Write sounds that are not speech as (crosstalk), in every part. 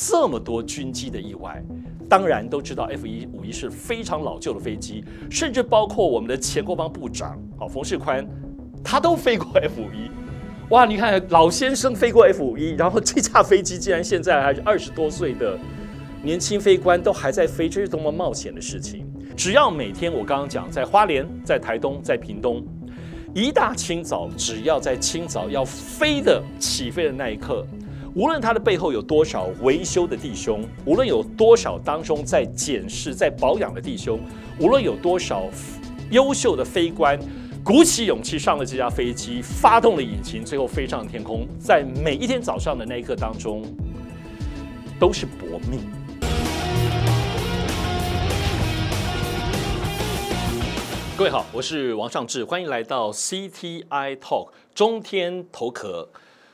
这么多军机的意外，当然都知道 F 一五一是非常老旧的飞机，甚至包括我们的前国防部长啊冯世宽，他都飞过 F 一。哇，你看老先生飞过 F 五一，然后这架飞机竟然现在还是二十多岁的年轻飞官都还在飞，这是多么冒险的事情！只要每天我刚刚讲，在花莲、在台东、在屏东，一大清早，只要在清早要飞的起飞的那一刻。无论他的背后有多少维修的弟兄，无论有多少当中在检视、在保养的弟兄，无论有多少优秀的飞官鼓起勇气上了这架飞机，发动了引擎，最后飞上了天空，在每一天早上的那一刻当中，都是搏命。各位好，我是王尚志，欢迎来到 CTI Talk 中天头壳。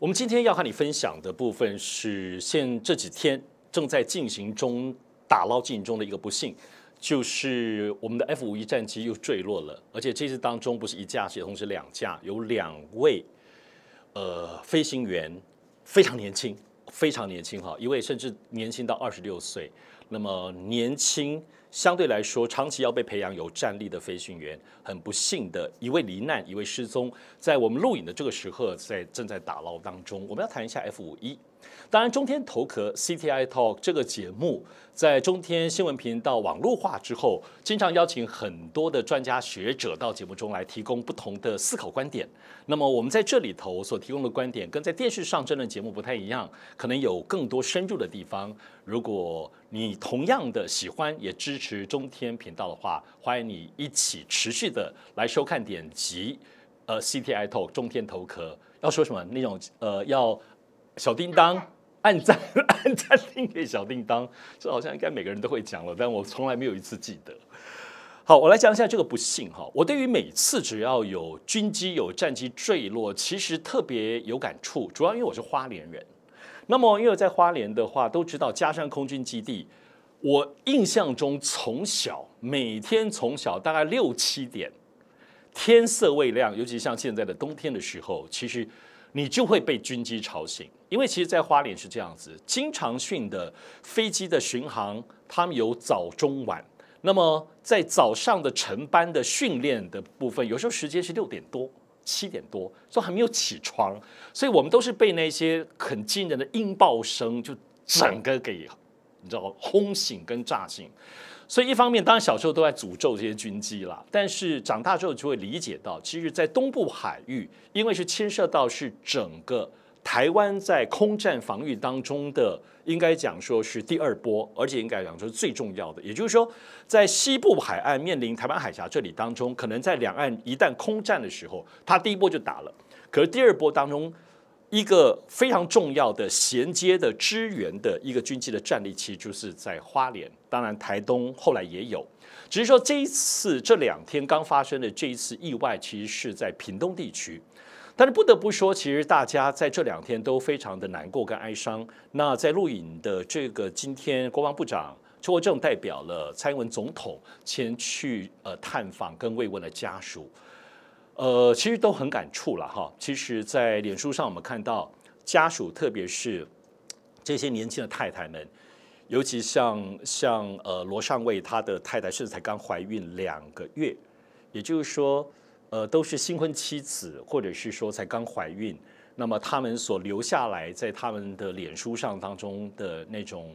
我们今天要和你分享的部分是，现这几天正在进行中打捞进行中的一个不幸，就是我们的 F 五一战机又坠落了，而且这次当中不是一架，是同时两架，有两位呃飞行员非常年轻，非常年轻哈，一位甚至年轻到二十六岁。那么年轻，相对来说，长期要被培养有战力的飞行员，很不幸的一位罹难，一位失踪，在我们录影的这个时刻，在正在打捞当中。我们要谈一下 F 五一。当然，中天头壳 CTI Talk 这个节目在中天新闻频道网络化之后，经常邀请很多的专家学者到节目中来提供不同的思考观点。那么我们在这里头所提供的观点，跟在电视上这轮节目不太一样，可能有更多深入的地方。如果你同样的喜欢，也支持中天频道的话，欢迎你一起持续的来收看点集，呃，CTI Talk 中天头壳要说什么那种呃要。小叮当，按赞 (laughs) 按赞订给小叮当，这好像应该每个人都会讲了，但我从来没有一次记得。好，我来讲一下这个不幸哈。我对于每次只要有军机、有战机坠落，其实特别有感触，主要因为我是花莲人。那么，因为在花莲的话，都知道嘉山空军基地。我印象中，从小每天，从小大概六七点，天色未亮，尤其像现在的冬天的时候，其实。你就会被军机吵醒，因为其实，在花莲是这样子，经常训的飞机的巡航，他们有早、中、晚。那么，在早上的晨班的训练的部分，有时候时间是六点多、七点多，所以还没有起床，所以我们都是被那些很惊人的音爆声就整个给，你知道，轰醒跟炸醒。所以一方面，当然小时候都在诅咒这些军机啦，但是长大之后就会理解到，其实，在东部海域，因为是牵涉到是整个台湾在空战防御当中的，应该讲说是第二波，而且应该讲说是最重要的。也就是说，在西部海岸面临台湾海峡这里当中，可能在两岸一旦空战的时候，他第一波就打了，可是第二波当中。一个非常重要的衔接的支援的一个军机的战力，其实就是在花莲。当然，台东后来也有。只是说这一次这两天刚发生的这一次意外，其实是在屏东地区。但是不得不说，其实大家在这两天都非常的难过跟哀伤。那在录影的这个今天，国防部长邱国正代表了蔡英文总统前去呃探访跟慰问了家属。呃，其实都很感触了哈。其实，在脸书上，我们看到家属，特别是这些年轻的太太们，尤其像像呃罗上卫他的太太，甚至才刚怀孕两个月，也就是说，呃，都是新婚妻子，或者是说才刚怀孕。那么，他们所留下来在他们的脸书上当中的那种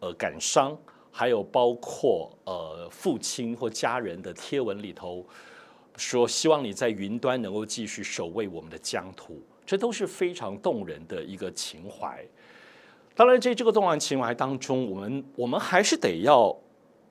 呃感伤，还有包括呃父亲或家人的贴文里头。说希望你在云端能够继续守卫我们的疆土，这都是非常动人的一个情怀。当然，这这个动完情怀当中，我们我们还是得要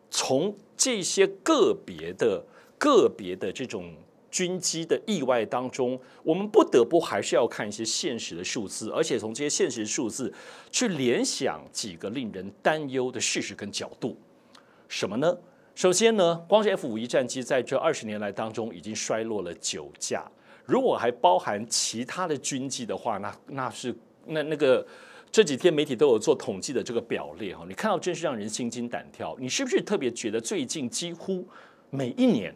从这些个别的个别的这种军机的意外当中，我们不得不还是要看一些现实的数字，而且从这些现实数字去联想几个令人担忧的事实跟角度，什么呢？首先呢，光是 F 五一战机在这二十年来当中已经衰落了九架，如果还包含其他的军机的话，那那是那那个这几天媒体都有做统计的这个表列哈，你看到真是让人心惊胆跳。你是不是特别觉得最近几乎每一年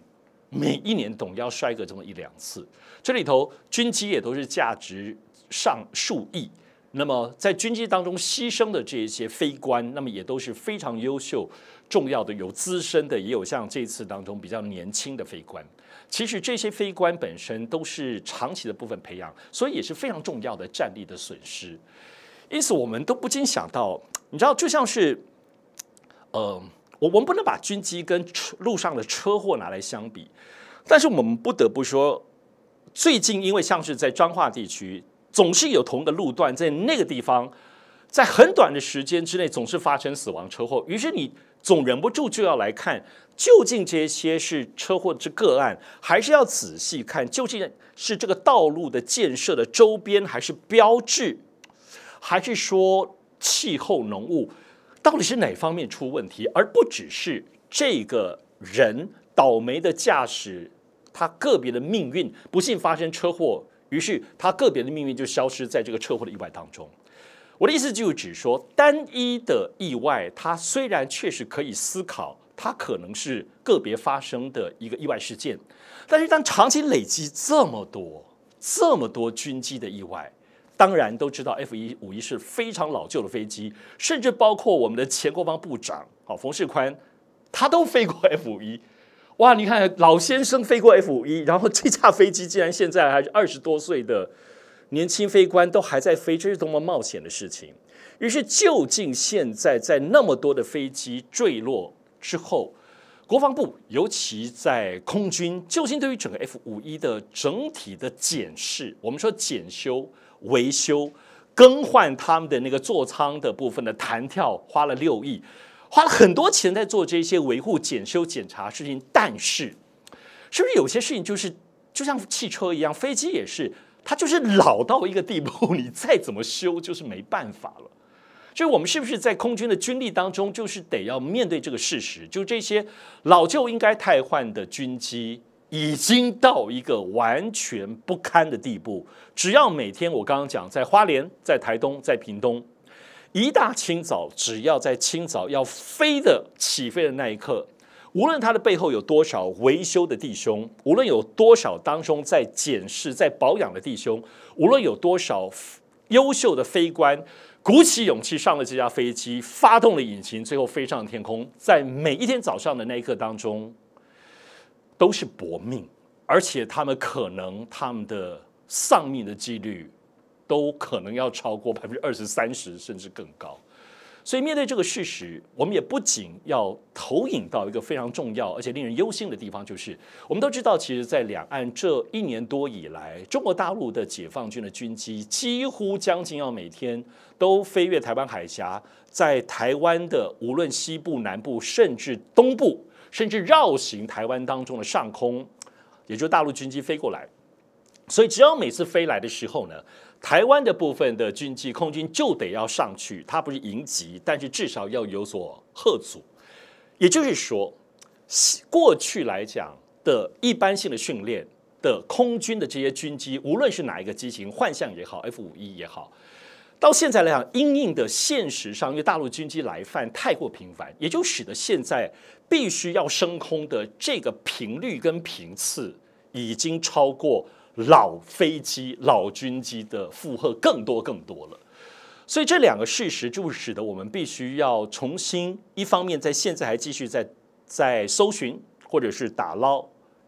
每一年总要摔个这么一两次？这里头军机也都是价值上数亿，那么在军机当中牺牲的这一些飞官，那么也都是非常优秀。重要的有资深的，也有像这次当中比较年轻的非官。其实这些非官本身都是长期的部分培养，所以也是非常重要的战力的损失。因此，我们都不禁想到，你知道，就像是，呃，我我们不能把军机跟车路上的车祸拿来相比，但是我们不得不说，最近因为像是在彰化地区，总是有同一个路段在那个地方。在很短的时间之内，总是发生死亡车祸，于是你总忍不住就要来看，究竟这些是车祸之个案，还是要仔细看究竟是这个道路的建设的周边，还是标志，还是说气候、浓雾，到底是哪方面出问题？而不只是这个人倒霉的驾驶他个别的命运，不幸发生车祸，于是他个别的命运就消失在这个车祸的意外当中。我的意思就是，指说单一的意外，它虽然确实可以思考，它可能是个别发生的一个意外事件。但是，当长期累积这么多、这么多军机的意外，当然都知道，F 一五一是非常老旧的飞机，甚至包括我们的前国防部长好冯世宽，他都飞过 (laughs) F 一。哇，你看老先生飞过 F 五一，然后这架飞机竟然现在还是二十多岁的。年轻飞官都还在飞，这是多么冒险的事情！于是，就近现在，在那么多的飞机坠落之后，国防部尤其在空军，究竟对于整个 F 五一的整体的检视，我们说检修、维修、更换他们的那个座舱的部分的弹跳，花了六亿，花了很多钱在做这些维护、检修、检查事情。但是，是不是有些事情就是就像汽车一样，飞机也是？它就是老到一个地步，你再怎么修就是没办法了。就以，我们是不是在空军的军力当中，就是得要面对这个事实，就这些老旧应该汰换的军机已经到一个完全不堪的地步。只要每天我刚刚讲，在花莲、在台东、在屏东，一大清早只要在清早要飞的起飞的那一刻。无论他的背后有多少维修的弟兄，无论有多少当中在检视、在保养的弟兄，无论有多少优秀的飞官，鼓起勇气上了这架飞机，发动了引擎，最后飞上天空，在每一天早上的那一刻当中，都是搏命，而且他们可能他们的丧命的几率，都可能要超过百分之二十三十，甚至更高。所以，面对这个事实，我们也不仅要投影到一个非常重要而且令人忧心的地方，就是我们都知道，其实，在两岸这一年多以来，中国大陆的解放军的军机几乎将近要每天都飞越台湾海峡，在台湾的无论西部、南部，甚至东部，甚至绕行台湾当中的上空，也就大陆军机飞过来。所以，只要每次飞来的时候呢，台湾的部分的军机空军就得要上去，它不是迎击，但是至少要有所贺阻。也就是说，过去来讲的一般性的训练的空军的这些军机，无论是哪一个机型，幻象也好，F 五一也好，到现在来讲，因应的现实上，因为大陆军机来犯太过频繁，也就使得现在必须要升空的这个频率跟频次已经超过。老飞机、老军机的负荷更多、更多了，所以这两个事实就使得我们必须要重新：一方面，在现在还继续在在搜寻或者是打捞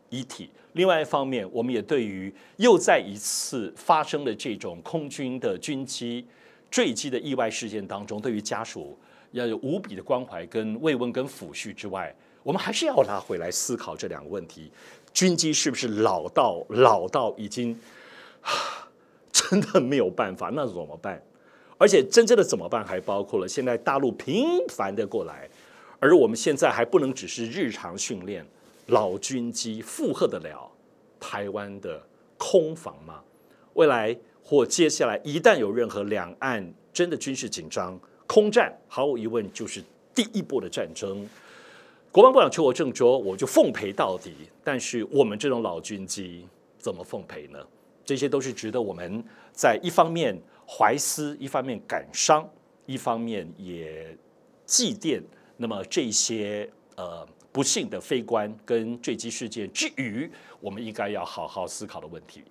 遗体；另外一方面，我们也对于又再一次发生的这种空军的军机坠机的意外事件当中，对于家属要有无比的关怀、跟慰问、跟抚恤之外。我们还是要拉回来思考这两个问题：军机是不是老到老到已经，(sighs) 真的没有办法？那怎么办？而且，真正的怎么办还包括了现在大陆频繁的过来，而我们现在还不能只是日常训练，老军机负荷得了台湾的空防吗？未来或接下来一旦有任何两岸真的军事紧张，空战毫无疑问就是第一波的战争。国防部长去我郑州，我就奉陪到底。但是我们这种老军机怎么奉陪呢？这些都是值得我们在一方面怀思，一方面感伤，一方面也祭奠。那么这些呃不幸的飞官跟坠机事件之余，我们应该要好好思考的问题。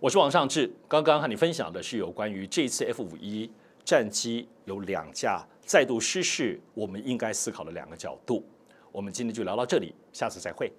我是王尚志，刚刚和你分享的是有关于这次 F 五一。战机有两架再度失事，我们应该思考的两个角度。我们今天就聊到这里，下次再会。